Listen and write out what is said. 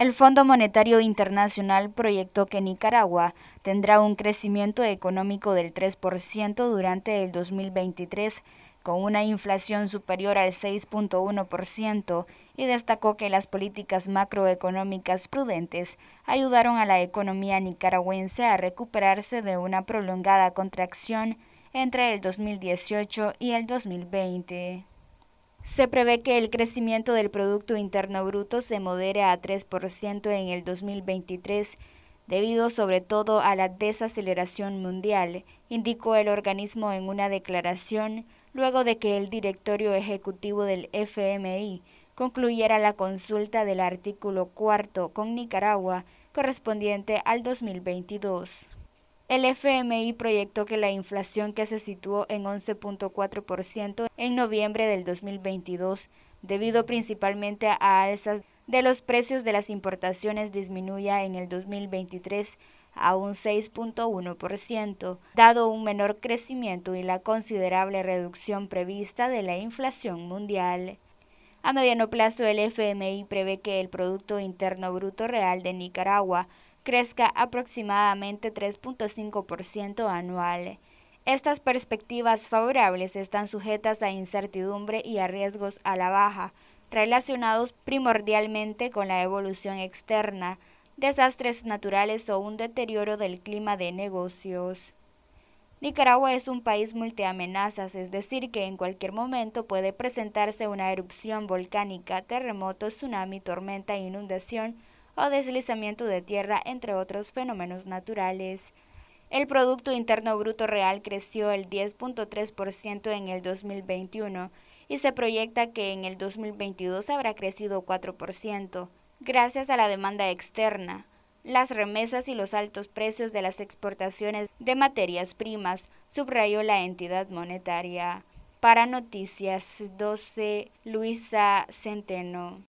El Fondo Monetario Internacional proyectó que Nicaragua tendrá un crecimiento económico del 3% durante el 2023, con una inflación superior al 6.1%, y destacó que las políticas macroeconómicas prudentes ayudaron a la economía nicaragüense a recuperarse de una prolongada contracción entre el 2018 y el 2020. Se prevé que el crecimiento del Producto Interno Bruto se modere a 3% en el 2023, debido sobre todo a la desaceleración mundial, indicó el organismo en una declaración luego de que el directorio ejecutivo del FMI concluyera la consulta del artículo cuarto con Nicaragua correspondiente al 2022. El FMI proyectó que la inflación que se situó en 11.4% en noviembre del 2022, debido principalmente a alzas de los precios de las importaciones, disminuya en el 2023 a un 6.1%, dado un menor crecimiento y la considerable reducción prevista de la inflación mundial. A mediano plazo, el FMI prevé que el Producto Interno Bruto Real de Nicaragua crezca aproximadamente 3.5% anual. Estas perspectivas favorables están sujetas a incertidumbre y a riesgos a la baja, relacionados primordialmente con la evolución externa, desastres naturales o un deterioro del clima de negocios. Nicaragua es un país multiamenazas, es decir, que en cualquier momento puede presentarse una erupción volcánica, terremoto, tsunami, tormenta, inundación, o deslizamiento de tierra, entre otros fenómenos naturales. El Producto Interno Bruto Real creció el 10.3% en el 2021 y se proyecta que en el 2022 habrá crecido 4%, gracias a la demanda externa, las remesas y los altos precios de las exportaciones de materias primas, subrayó la entidad monetaria. Para Noticias 12, Luisa Centeno.